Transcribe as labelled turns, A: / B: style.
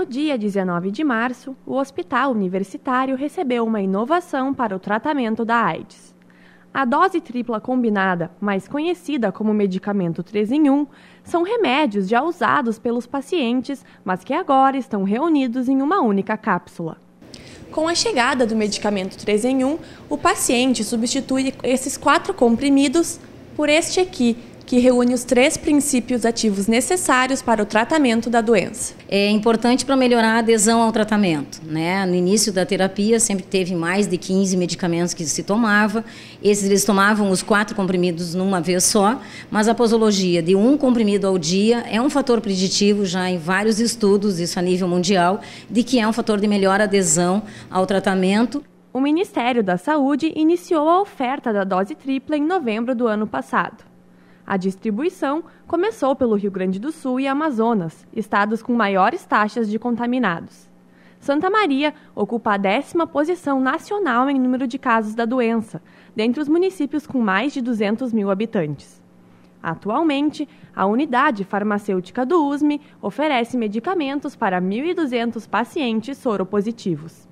A: No dia 19 de março, o Hospital Universitário recebeu uma inovação para o tratamento da AIDS. A dose tripla combinada, mais conhecida como medicamento 3 em 1, são remédios já usados pelos pacientes, mas que agora estão reunidos em uma única cápsula. Com a chegada do medicamento 3 em 1, o paciente substitui esses quatro comprimidos por este aqui, que reúne os três princípios ativos necessários para o
B: tratamento da doença. É importante para melhorar a adesão ao tratamento. Né? No início da terapia, sempre teve mais de 15 medicamentos que se tomava. Esses eles tomavam os quatro comprimidos numa vez só, mas a posologia de um comprimido ao dia é um fator preditivo já em vários estudos, isso a nível mundial, de que é um fator de melhor adesão ao
A: tratamento. O Ministério da Saúde iniciou a oferta da dose tripla em novembro do ano passado. A distribuição começou pelo Rio Grande do Sul e Amazonas, estados com maiores taxas de contaminados. Santa Maria ocupa a décima posição nacional em número de casos da doença, dentre os municípios com mais de 200 mil habitantes. Atualmente, a unidade farmacêutica do USME oferece medicamentos para 1.200 pacientes soropositivos.